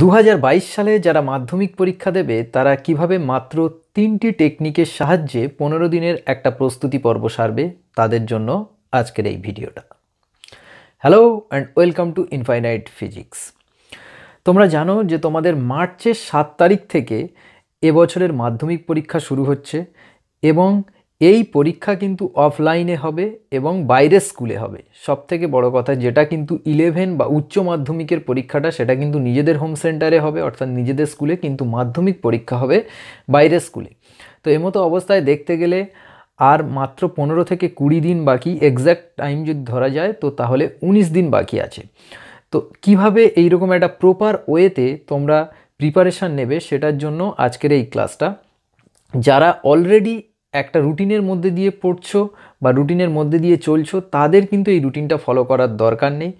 দু সালে যারা মাধ্যমিক পরীক্ষা দেবে তারা কিভাবে মাত্র তিনটি টেকনিকের সাহায্যে পনেরো দিনের একটা প্রস্তুতি পর্ব সারবে তাদের জন্য আজকের এই ভিডিওটা hello and welcome to infinite physics তোমরা জানো যে তোমাদের মার্চের সাত তারিখ থেকে এবছরের মাধ্যমিক পরীক্ষা শুরু হচ্ছে এবং এই পরীক্ষা কিন্তু অফলাইনে হবে এবং বাইরের স্কুলে হবে সব থেকে বড় কথা যেটা কিন্তু ইলেভেন বা উচ্চ মাধ্যমিকের পরীক্ষাটা সেটা কিন্তু নিজেদের হোম সেন্টারে হবে অর্থাৎ নিজেদের স্কুলে কিন্তু মাধ্যমিক পরীক্ষা হবে বাইরের স্কুলে তো এমতো অবস্থায় দেখতে গেলে আর মাত্র পনেরো থেকে কুড়ি দিন বাকি এক্স্যাক্ট টাইম যদি ধরা যায় তো তাহলে উনিশ দিন বাকি আছে তো কিভাবে এইরকম একটা প্রপার ওয়েতে তোমরা প্রিপারেশান নেবে সেটার জন্য আজকের এই ক্লাসটা যারা অলরেডি একটা রুটিনের মধ্যে দিয়ে পড়ছো বা রুটিনের মধ্যে দিয়ে চলছো তাদের কিন্তু এই রুটিনটা ফলো করার দরকার নেই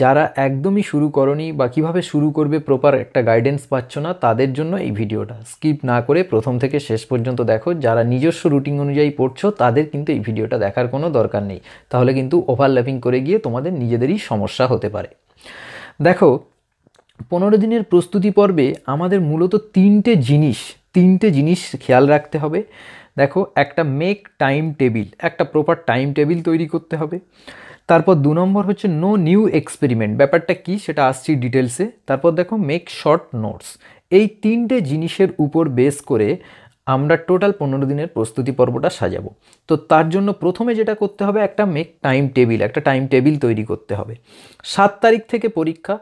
যারা একদমই শুরু করনি বা কিভাবে শুরু করবে প্রপার একটা গাইডেন্স পাচ্ছ না তাদের জন্য এই ভিডিওটা স্কিপ না করে প্রথম থেকে শেষ পর্যন্ত দেখো যারা নিজস্ব রুটিন অনুযায়ী পড়ছো তাদের কিন্তু এই ভিডিওটা দেখার কোনো দরকার নেই তাহলে কিন্তু ওভারল্যাপিং করে গিয়ে তোমাদের নিজেদেরই সমস্যা হতে পারে দেখো পনেরো দিনের প্রস্তুতি পর্বে আমাদের মূলত তিনটে জিনিস তিনটে জিনিস খেয়াল রাখতে হবে দেখো একটা মেক টাইম টেবিল একটা প্রপার টাইম টেবিল তৈরি করতে হবে তারপর দু নম্বর হচ্ছে নো নিউ এক্সপেরিমেন্ট ব্যাপারটা কি সেটা আসছি ডিটেলসে তারপর দেখো মেক শর্ট নোটস এই তিনটে জিনিসের উপর বেস করে আমরা টোটাল পনেরো দিনের প্রস্তুতি পর্বটা সাজাবো তো তার জন্য প্রথমে যেটা করতে হবে একটা মেক টাইম টেবিল একটা টাইম টেবিল তৈরি করতে হবে সাত তারিখ থেকে পরীক্ষা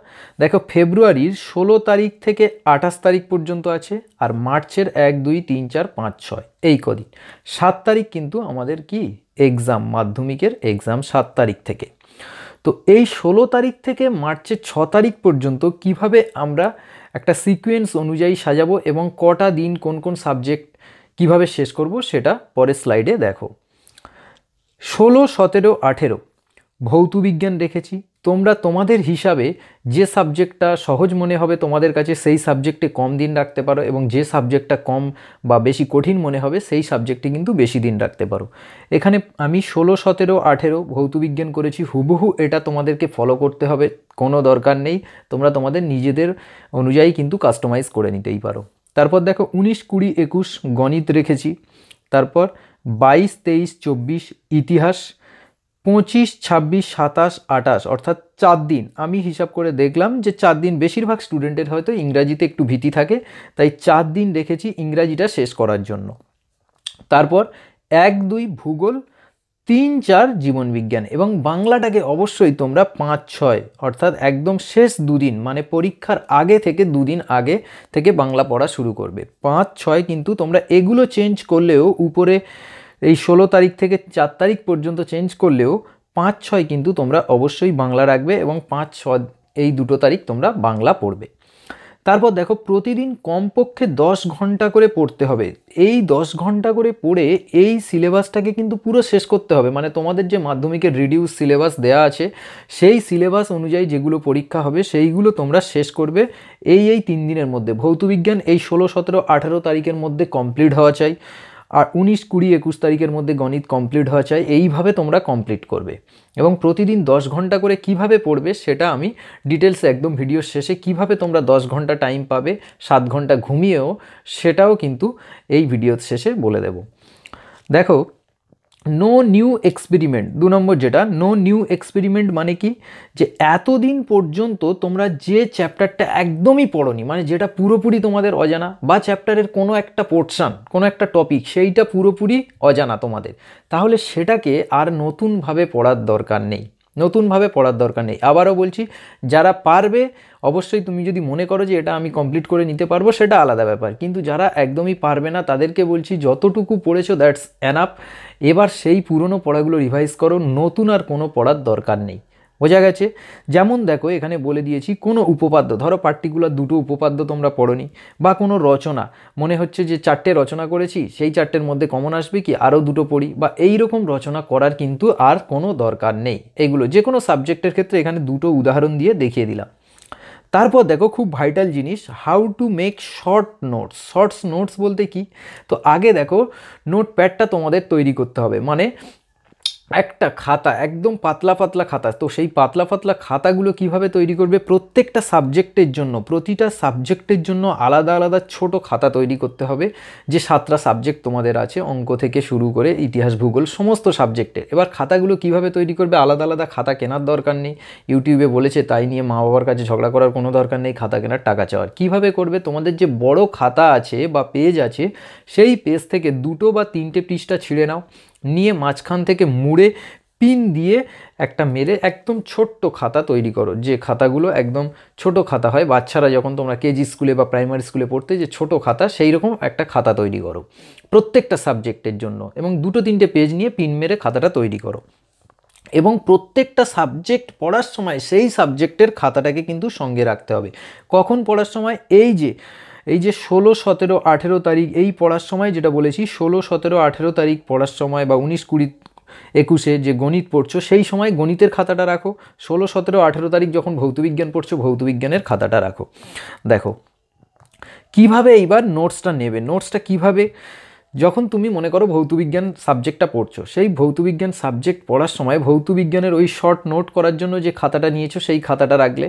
দেখো ফেব্রুয়ারির ষোলো তারিখ থেকে আঠাশ তারিখ পর্যন্ত আছে আর মার্চের এক দুই তিন চার পাঁচ ছয় এই কদিন সাত তারিখ কিন্তু আমাদের কি এক্সাম মাধ্যমিকের এক্সাম সাত তারিখ থেকে তো এই ষোলো তারিখ থেকে মার্চের ছ তারিখ পর্যন্ত কিভাবে আমরা একটা সিকোয়েন্স অনুযায়ী সাজাবো এবং কটা দিন কোন কোন সাবজেক্ট কিভাবে শেষ করব সেটা পরের স্লাইডে দেখো ষোলো সতেরো আঠেরো ভৌতবিজ্ঞান রেখেছি তোমরা তোমাদের হিসাবে যে সাবজেক্টটা সহজ মনে হবে তোমাদের কাছে সেই সাবজেক্টে কম দিন রাখতে পারো এবং যে সাবজেক্টটা কম বা বেশি কঠিন মনে হবে সেই সাবজেক্টে কিন্তু বেশি দিন রাখতে পারো এখানে আমি ষোলো সতেরো আঠেরো ভৌতবিজ্ঞান করেছি হুবহু এটা তোমাদেরকে ফলো করতে হবে কোনো দরকার নেই তোমরা তোমাদের নিজেদের অনুযায়ী কিন্তু কাস্টমাইজ করে নিতেই পারো তারপর দেখো উনিশ কুড়ি একুশ গণিত রেখেছি তারপর বাইশ তেইশ চব্বিশ ইতিহাস পঁচিশ ছাব্বিশ সাতাশ আটাশ অর্থাৎ চার দিন আমি হিসাব করে দেখলাম যে চার দিন বেশিরভাগ স্টুডেন্টের হয়তো ইংরাজিতে একটু ভীতি থাকে তাই চার দিন রেখেছি ইংরাজিটা শেষ করার জন্য তারপর এক দুই ভূগোল তিন চার জীবনবিজ্ঞান এবং বাংলাটাকে অবশ্যই তোমরা পাঁচ ছয় অর্থাৎ একদম শেষ দুদিন মানে পরীক্ষার আগে থেকে দুদিন আগে থেকে বাংলা পড়া শুরু করবে পাঁচ ছয় কিন্তু তোমরা এগুলো চেঞ্জ করলেও উপরে এই ষোলো তারিখ থেকে চার তারিখ পর্যন্ত চেঞ্জ করলেও পাঁচ ছয় কিন্তু তোমরা অবশ্যই বাংলা রাখবে এবং পাঁচ ছয় এই দুটো তারিখ তোমরা বাংলা পড়বে তারপর দেখো প্রতিদিন কমপক্ষে দশ ঘন্টা করে পড়তে হবে এই দশ ঘন্টা করে পড়ে এই সিলেবাসটাকে কিন্তু পুরো শেষ করতে হবে মানে তোমাদের যে মাধ্যমিকের রিডিউস সিলেবাস দেয়া আছে সেই সিলেবাস অনুযায়ী যেগুলো পরীক্ষা হবে সেইগুলো তোমরা শেষ করবে এই এই তিন দিনের মধ্যে ভৌতবিজ্ঞান এই ষোলো সতেরো আঠারো তারিখের মধ্যে কমপ্লিট হওয়া চাই আর উনিশ কুড়ি একুশ তারিখের মধ্যে গণিত কমপ্লিট হওয়া চাই এইভাবে তোমরা কমপ্লিট করবে এবং প্রতিদিন দশ ঘন্টা করে কিভাবে পড়বে সেটা আমি ডিটেলসে একদম ভিডিওর শেষে কিভাবে তোমরা দশ ঘন্টা টাইম পাবে সাত ঘন্টা ঘুমিয়েও সেটাও কিন্তু এই ভিডিওর শেষে বলে দেব দেখো নো নিউ এক্সপেরিমেন্ট দু নম্বর যেটা নো নিউ এক্সপেরিমেন্ট মানে কি যে এতদিন পর্যন্ত তোমরা যে চ্যাপ্টারটা একদমই পড়নি মানে যেটা পুরোপুরি তোমাদের অজানা বা চ্যাপ্টারের কোনো একটা পোর্শান কোনো একটা টপিক সেইটা পুরোপুরি অজানা তোমাদের তাহলে সেটাকে আর নতুনভাবে পড়ার দরকার নেই নতুনভাবে পড়ার দরকার নেই আবারও বলছি যারা পারবে অবশ্যই তুমি যদি মনে করো যে এটা আমি কমপ্লিট করে নিতে পারবো সেটা আলাদা ব্যাপার কিন্তু যারা একদমই পারবে না তাদেরকে বলছি যতটুকু পড়েছো দ্যাটস আপ এবার সেই পুরনো পড়াগুলো রিভাইজ করো নতুন আর কোনো পড়ার দরকার নেই বোঝা গেছে যেমন দেখো এখানে বলে দিয়েছি কোনো উপপাদ্য ধরো পার্টিকুলার দুটো উপপাদ্য তোমরা পড়নি বা কোনো রচনা মনে হচ্ছে যে চারটে রচনা করেছি সেই চারটের মধ্যে কমন আসবে কি আরও দুটো পড়ি বা এই রকম রচনা করার কিন্তু আর কোনো দরকার নেই এগুলো যে কোনো সাবজেক্টের ক্ষেত্রে এখানে দুটো উদাহরণ দিয়ে দেখিয়ে দিলাম তারপর দেখো খুব ভাইটাল জিনিস how to make short notes shorts notes বলতে কি তো আগে দেখো নোট প্যাডটা তোমাদের তৈরি করতে হবে মানে একটা খাতা একদম পাতলা পাতলা খাতা তো সেই পাতলা পাতলা খাতাগুলো কিভাবে তৈরি করবে প্রত্যেকটা সাবজেক্টের জন্য প্রতিটা সাবজেক্টের জন্য আলাদা আলাদা ছোট খাতা তৈরি করতে হবে যে সাতটা সাবজেক্ট তোমাদের আছে অঙ্ক থেকে শুরু করে ইতিহাস ভূগোল সমস্ত সাবজেক্টের এবার খাতাগুলো কিভাবে তৈরি করবে আলাদা আলাদা খাতা কেনার দরকার নেই ইউটিউবে বলেছে তাই নিয়ে মা বাবার কাছে ঝগড়া করার কোনো দরকার নেই খাতা কেনার টাকা চাওয়ার কিভাবে করবে তোমাদের যে বড় খাতা আছে বা পেজ আছে সেই পেজ থেকে দুটো বা তিনটে পৃষ্ঠা ছিঁড়ে নাও নিয়ে মাঝখান থেকে মুড়ে পিন দিয়ে একটা মেরে একদম ছোট্ট খাতা তৈরি করো যে খাতাগুলো একদম ছোট খাতা হয় বাচ্চারা যখন তোমরা কেজি স্কুলে বা প্রাইমারি স্কুলে পড়তে যে ছোট খাতা সেই রকম একটা খাতা তৈরি করো প্রত্যেকটা সাবজেক্টের জন্য এবং দুটো তিনটে পেজ নিয়ে পিন মেরে খাতাটা তৈরি করো এবং প্রত্যেকটা সাবজেক্ট পড়ার সময় সেই সাবজেক্টের খাতাটাকে কিন্তু সঙ্গে রাখতে হবে কখন পড়ার সময় এই যে এই যে ষোলো সতেরো আঠেরো তারিখ এই পড়ার সময় যেটা বলেছি ষোলো সতেরো আঠেরো তারিখ পড়ার সময় বা উনিশ কুড়ি একুশে যে গণিত পড়ছো সেই সময় গণিতের খাতাটা রাখো ষোলো সতেরো আঠেরো তারিখ যখন ভৌতবিজ্ঞান পড়ছো ভৌতবিজ্ঞানের খাতাটা রাখো দেখো কিভাবে এইবার নোটসটা নেবে নোটসটা কিভাবে যখন তুমি মনে করো ভৌতবিজ্ঞান সাবজেক্টটা পড়ছো সেই ভৌতবিজ্ঞান সাবজেক্ট পড়ার সময় ভৌতবিজ্ঞানের ওই শর্ট নোট করার জন্য যে খাতাটা নিয়েছো সেই খাতাটা রাখলে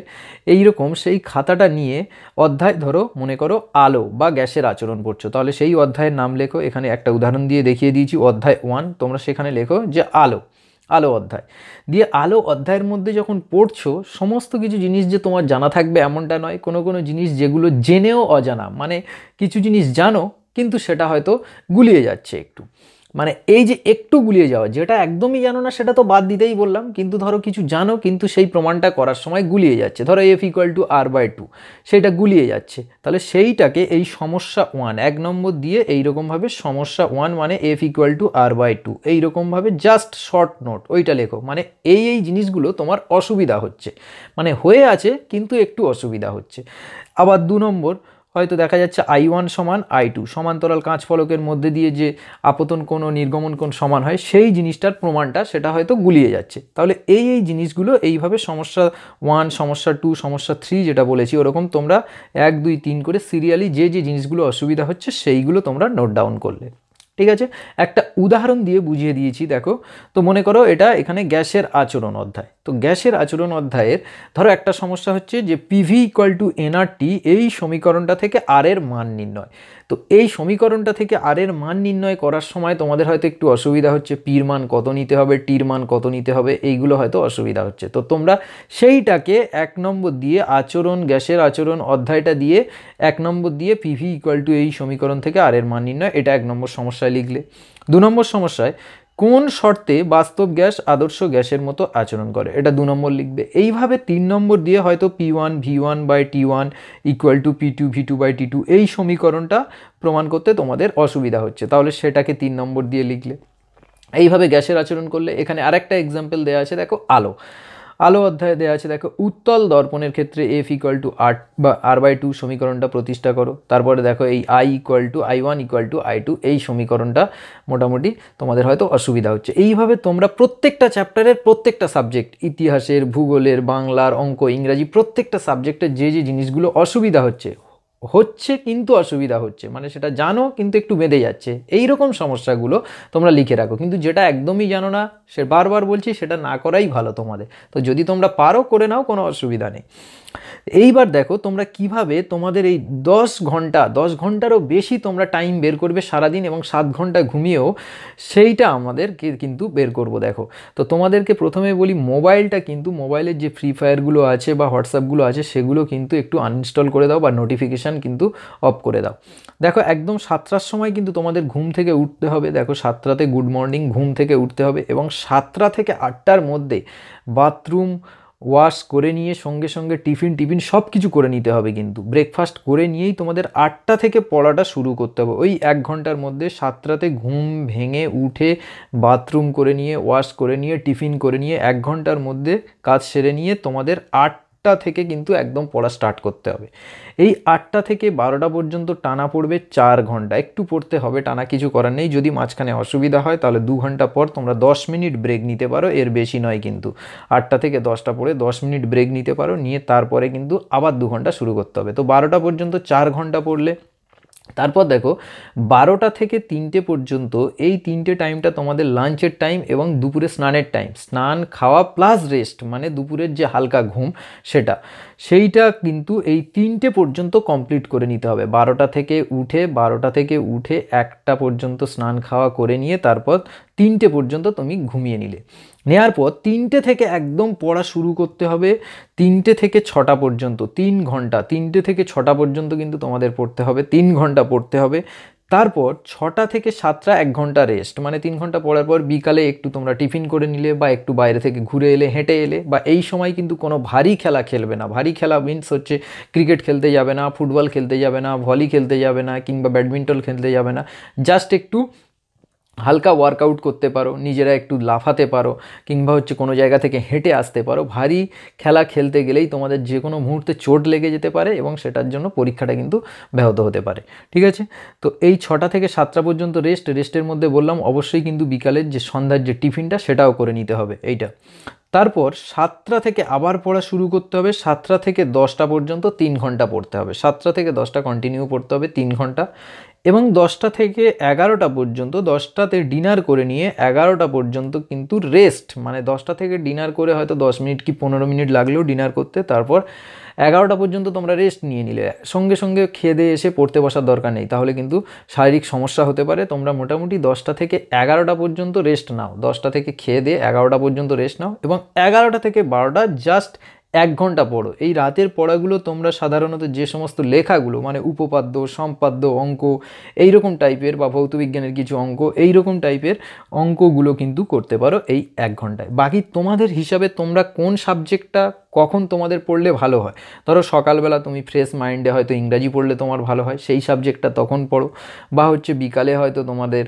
এই রকম সেই খাতাটা নিয়ে অধ্যায় ধরো মনে করো আলো বা গ্যাসের আচরণ পড়ছো তাহলে সেই অধ্যায়ের নাম লেখো এখানে একটা উদাহরণ দিয়ে দেখিয়ে দিয়েছি অধ্যায় ওয়ান তোমরা সেখানে লেখো যে আলো আলো অধ্যায় দিয়ে আলো অধ্যায়ের মধ্যে যখন পড়ছো সমস্ত কিছু জিনিস যে তোমার জানা থাকবে এমনটা নয় কোনো কোনো জিনিস যেগুলো জেনেও অজানা মানে কিছু জিনিস জানো কিন্তু সেটা হয়তো গুলিয়ে যাচ্ছে একটু মানে এই যে একটু গুলিয়ে যাওয়া যেটা একদমই জানো না সেটা তো বাদ দিতেই বললাম কিন্তু ধরো কিছু জানো কিন্তু সেই প্রমাণটা করার সময় গুলিয়ে যাচ্ছে ধরো F equal to R by two সেটা গুলিয়ে যাচ্ছে তাহলে সেইটাকে এই সমস্যা ওয়ান এক নম্বর দিয়ে এইরকমভাবে সমস্যা ওয়ান মানে F equal to R by two এইরকমভাবে জাস্ট শর্ট নোট ওইটা লেখো মানে এই এই জিনিসগুলো তোমার অসুবিধা হচ্ছে মানে হয়ে আছে কিন্তু একটু অসুবিধা হচ্ছে আবার দু নম্বর হয়তো দেখা যাচ্ছে আই ওয়ান সমান আই টু সমান্তরাল কাঁচ ফলকের মধ্যে দিয়ে যে আপতন কোন নির্গমন কোন সমান হয় সেই জিনিসটার প্রমাণটা সেটা হয়তো গুলিয়ে যাচ্ছে তাহলে এই এই জিনিসগুলো এইভাবে সমস্যা ওয়ান সমস্যা টু সমস্যা থ্রি যেটা বলেছি ওরকম তোমরা এক দুই তিন করে সিরিয়ালি যে যে জিনিসগুলো অসুবিধা হচ্ছে সেইগুলো তোমরা নোট ডাউন করলে ঠিক আছে একটা উদাহরণ দিয়ে বুঝিয়ে দিয়েছি দেখো তো মনে করো এটা এখানে গ্যাসের আচরণ অধ্যায় তো গ্যাসের আচরণ অধ্যায়ের ধরো একটা সমস্যা হচ্ছে যে পিভি ইকুয়াল টু এনআরটি এই সমীকরণটা থেকে আর এর মান নির্ণয় তো এই সমীকরণটা থেকে আর এর মান নির্ণয় করার সময় তোমাদের হয়তো একটু অসুবিধা হচ্ছে পির মান কত নিতে হবে টির মান কত নিতে হবে এইগুলো হয়তো অসুবিধা হচ্ছে তো তোমরা সেইটাকে এক নম্বর দিয়ে আচরণ গ্যাসের আচরণ অধ্যায়টা দিয়ে এক নম্বর দিয়ে পিভি ইকুয়াল টু এই সমীকরণ থেকে আর এর মান নির্ণয় এটা এক নম্বর সমস্যায় লিখলে দু নম্বর সমস্যায় কোন শর্তে বাস্তব গ্যাস আদর্শ গ্যাসের মতো আচরণ করে এটা দু নম্বর লিখবে এইভাবে তিন নম্বর দিয়ে হয়তো P one V one by T one equal to P two V two by T two এই সমীকরণটা প্রমাণ করতে তোমাদের অসুবিধা হচ্ছে তাহলে সেটাকে তিন নম্বর দিয়ে লিখলে এইভাবে গ্যাসের আচরণ করলে এখানে আরেকটা এক্সাম্পল দেওয়া আছে দেখো আলো আলো অধ্যায়ে দেওয়া আছে দেখো উত্তল দর্পণের ক্ষেত্রে এফ ইকুয়াল টু আর বা আর বাই টু সমীকরণটা প্রতিষ্ঠা করো তারপরে দেখো এই I equal to I one equal to I two এই সমীকরণটা মোটামুটি তোমাদের হয়তো অসুবিধা হচ্ছে এইভাবে তোমরা প্রত্যেকটা চ্যাপ্টারের প্রত্যেকটা সাবজেক্ট ইতিহাসের ভূগোলের বাংলার অঙ্ক ইংরাজি প্রত্যেকটা সাবজেক্টে যে যে জিনিসগুলো অসুবিধা হচ্ছে হচ্ছে কিন্তু অসুবিধা হচ্ছে মানে সেটা জানো কিন্তু একটু বেঁধে যাচ্ছে এই রকম সমস্যাগুলো তোমরা লিখে রাখো কিন্তু যেটা একদমই জানো না সে বারবার বলছি সেটা না করাই ভালো তোমাদের তো যদি তোমরা পারো করে নাও কোনো অসুবিধা নেই এইবার দেখো তোমরা কিভাবে তোমাদের এই দশ ঘন্টা দশ ঘন্টারও বেশি তোমরা টাইম বের করবে সারাদিন এবং সাত ঘন্টা ঘুমিয়েও সেইটা আমাদেরকে কিন্তু বের করব দেখো তো তোমাদেরকে প্রথমে বলি মোবাইলটা কিন্তু মোবাইলের যে ফ্রি ফায়ারগুলো আছে বা হোয়াটসঅ্যাপগুলো আছে সেগুলো কিন্তু একটু আনইনস্টল করে দাও বা নোটিফিকেশান কিন্তু অফ করে দাও দেখো একদম সাতটার সময় কিন্তু তোমাদের ঘুম থেকে উঠতে হবে দেখো সাতটাতে গুড মর্নিং ঘুম থেকে উঠতে হবে এবং সাতটা থেকে আটটার মধ্যে বাথরুম ওয়াশ করে নিয়ে সঙ্গে সঙ্গে টিফিন টিফিন সব কিছু করে নিতে হবে কিন্তু ব্রেকফাস্ট করে নিয়েই তোমাদের আটটা থেকে পড়াটা শুরু করতে হবে ওই এক ঘন্টার মধ্যে সাতটাতে ঘুম ভেঙে উঠে বাথরুম করে নিয়ে ওয়াশ করে নিয়ে টিফিন করে নিয়ে এক ঘন্টার মধ্যে কাজ সেরে নিয়ে তোমাদের আট আটটা থেকে কিন্তু একদম পড়া স্টার্ট করতে হবে এই আটটা থেকে বারোটা পর্যন্ত টানা পড়বে চার ঘন্টা একটু পড়তে হবে টানা কিছু করার নেই যদি মাঝখানে অসুবিধা হয় তাহলে দু ঘন্টা পর তোমরা দশ মিনিট ব্রেক নিতে পারো এর বেশি নয় কিন্তু আটটা থেকে দশটা পড়ে দশ মিনিট ব্রেক নিতে পারো নিয়ে তারপরে কিন্তু আবার দু ঘন্টা শুরু করতে হবে তো বারোটা পর্যন্ত চার ঘন্টা পড়লে তারপর দেখো বারোটা থেকে তিনটে পর্যন্ত এই তিনটে টাইমটা তোমাদের লাঞ্চের টাইম এবং দুপুরে স্নানের টাইম স্নান খাওয়া প্লাস রেস্ট মানে দুপুরের যে হালকা ঘুম সেটা সেইটা কিন্তু এই তিনটে পর্যন্ত কমপ্লিট করে নিতে হবে বারোটা থেকে উঠে বারোটা থেকে উঠে একটা পর্যন্ত স্নান খাওয়া করে নিয়ে তারপর তিনটে পর্যন্ত তুমি ঘুমিয়ে নিলে নেওয়ার পর তিনটে থেকে একদম পড়া শুরু করতে হবে তিনটে থেকে ছটা পর্যন্ত তিন ঘন্টা তিনটে থেকে ছটা পর্যন্ত কিন্তু তোমাদের পড়তে হবে তিন ঘন্টা পড়তে হবে তারপর ছটা থেকে সাতটা এক ঘন্টা রেস্ট মানে তিন ঘন্টা পড়ার পর বিকালে একটু তোমরা টিফিন করে নিলে বা একটু বাইরে থেকে ঘুরে এলে হেঁটে এলে বা এই সময় কিন্তু কোনো ভারী খেলা খেলবে না ভারী খেলা মিনস হচ্ছে ক্রিকেট খেলতে যাবে না ফুটবল খেলতে যাবে না ভলি খেলতে যাবে না কিংবা ব্যাডমিন্টন খেলতে যাবে না জাস্ট একটু হালকা ওয়ার্কআউট করতে পারো নিজেরা একটু লাফাতে পারো কিংবা হচ্ছে কোনো জায়গা থেকে হেঁটে আসতে পারো ভারী খেলা খেলতে গেলেই তোমাদের যে কোনো মুহূর্তে চোট লেগে যেতে পারে এবং সেটার জন্য পরীক্ষাটা কিন্তু ব্যাহত হতে পারে ঠিক আছে তো এই ছটা থেকে সাতটা পর্যন্ত রেস্ট রেস্টের মধ্যে বললাম অবশ্যই কিন্তু বিকালের যে সন্ধ্যার যে টিফিনটা সেটাও করে নিতে হবে এইটা তারপর সাতটা থেকে আবার পড়া শুরু করতে হবে সাতটা থেকে দশটা পর্যন্ত তিন ঘন্টা পড়তে হবে সাতটা থেকে দশটা কন্টিনিউ পড়তে হবে তিন ঘন্টা এবং দশটা থেকে এগারোটা পর্যন্ত দশটাতে ডিনার করে নিয়ে এগারোটা পর্যন্ত কিন্তু রেস্ট মানে দশটা থেকে ডিনার করে হয়তো দশ মিনিট কি পনেরো মিনিট লাগলেও ডিনার করতে তারপর এগারোটা পর্যন্ত তোমরা রেস্ট নিয়ে নিলে সঙ্গে সঙ্গে খেয়ে দিয়ে এসে পড়তে বসার দরকার নেই তাহলে কিন্তু শারীরিক সমস্যা হতে পারে তোমরা মোটামুটি দশটা থেকে এগারোটা পর্যন্ত রেস্ট নাও দশটা থেকে খেয়ে দিয়ে এগারোটা পর্যন্ত রেস্ট নাও এবং এগারোটা থেকে বারোটা জাস্ট এক ঘন্টা পড়ো এই রাতের পড়াগুলো তোমরা সাধারণত যে সমস্ত লেখাগুলো মানে উপপাদ্য সম্পাদ্য অঙ্ক এই রকম টাইপের বা ভৌতবিজ্ঞানের কিছু অঙ্ক এই রকম টাইপের অঙ্কগুলো কিন্তু করতে পারো এই এক ঘন্টায় বাকি তোমাদের হিসাবে তোমরা কোন সাবজেক্টটা কখন তোমাদের পড়লে ভালো হয় ধরো সকালবেলা তুমি ফ্রেশ মাইন্ডে হয়তো ইংরাজি পড়লে তোমার ভালো হয় সেই সাবজেক্টটা তখন পড়ো বা হচ্ছে বিকালে হয়তো তোমাদের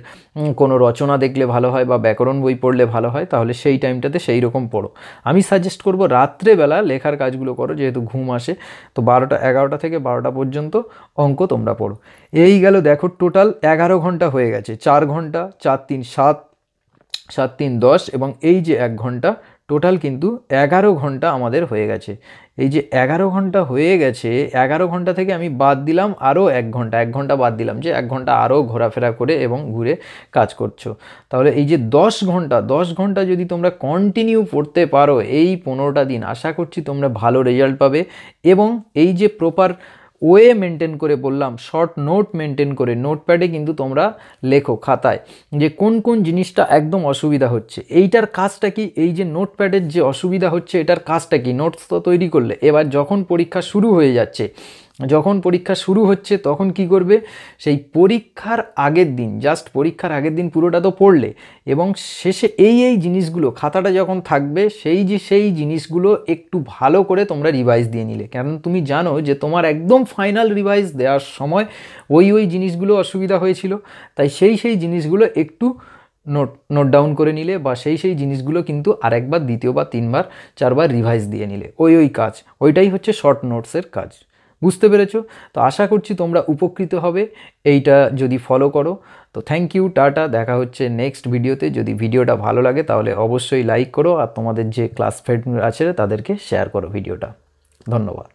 কোনো রচনা দেখলে ভালো হয় বা ব্যাকরণ বই পড়লে ভালো হয় তাহলে সেই টাইমটাতে সেই রকম পড়ো আমি সাজেস্ট করব রাত্রেবেলা লেখার কাজগুলো করো যেহেতু ঘুম আসে তো বারোটা এগারোটা থেকে বারোটা পর্যন্ত অঙ্ক তোমরা পড়ো এই গেল দেখো টোটাল এগারো ঘন্টা হয়ে গেছে চার ঘন্টা চার তিন সাত সাত তিন দশ এবং এই যে এক ঘন্টা টোটাল কিন্তু এগারো ঘন্টা আমাদের হয়ে গেছে এই যে এগারো ঘন্টা হয়ে গেছে এগারো ঘন্টা থেকে আমি বাদ দিলাম আরও এক ঘন্টা এক ঘন্টা বাদ দিলাম যে এক ঘন্টা আরও ঘোরাফেরা করে এবং ঘুরে কাজ করছো তাহলে এই যে দশ ঘন্টা দশ ঘন্টা যদি তোমরা কন্টিনিউ পড়তে পারো এই পনেরোটা দিন আশা করছি তোমরা ভালো রেজাল্ট পাবে এবং এই যে প্রপার ওয়ে মেনটেন করে বললাম শর্ট নোট মেনটেন করে নোটপ্যাডে কিন্তু তোমরা লেখো খাতায় যে কোন কোন জিনিসটা একদম অসুবিধা হচ্ছে এইটার কাজটা কি এই যে নোটপ্যাডের যে অসুবিধা হচ্ছে এটার কাজটা কি নোটস তো তৈরি করলে এবার যখন পরীক্ষা শুরু হয়ে যাচ্ছে যখন পরীক্ষা শুরু হচ্ছে তখন কি করবে সেই পরীক্ষার আগের দিন জাস্ট পরীক্ষার আগের দিন পুরোটা তো পড়লে এবং শেষে এই এই জিনিসগুলো খাতাটা যখন থাকবে সেই যে সেই জিনিসগুলো একটু ভালো করে তোমরা রিভাইজ দিয়ে নিলে কারণ তুমি জানো যে তোমার একদম ফাইনাল রিভাইজ দেওয়ার সময় ওই ওই জিনিসগুলো অসুবিধা হয়েছিল তাই সেই সেই জিনিসগুলো একটু নোট নোট ডাউন করে নিলে বা সেই সেই জিনিসগুলো কিন্তু আরেকবার দ্বিতীয়বার তিনবার চারবার রিভাইজ দিয়ে নিলে ওই ওই কাজ ওইটাই হচ্ছে শর্ট নোটসের কাজ বুঝতে পেরেছো তো আশা করছি তোমরা উপকৃত হবে এইটা যদি ফলো করো তো থ্যাংক ইউ টাটা দেখা হচ্ছে নেক্সট ভিডিওতে যদি ভিডিওটা ভালো লাগে তাহলে অবশ্যই লাইক করো আর তোমাদের যে ক্লাস ফ্রেন্ড আছে তাদেরকে শেয়ার করো ভিডিওটা ধন্যবাদ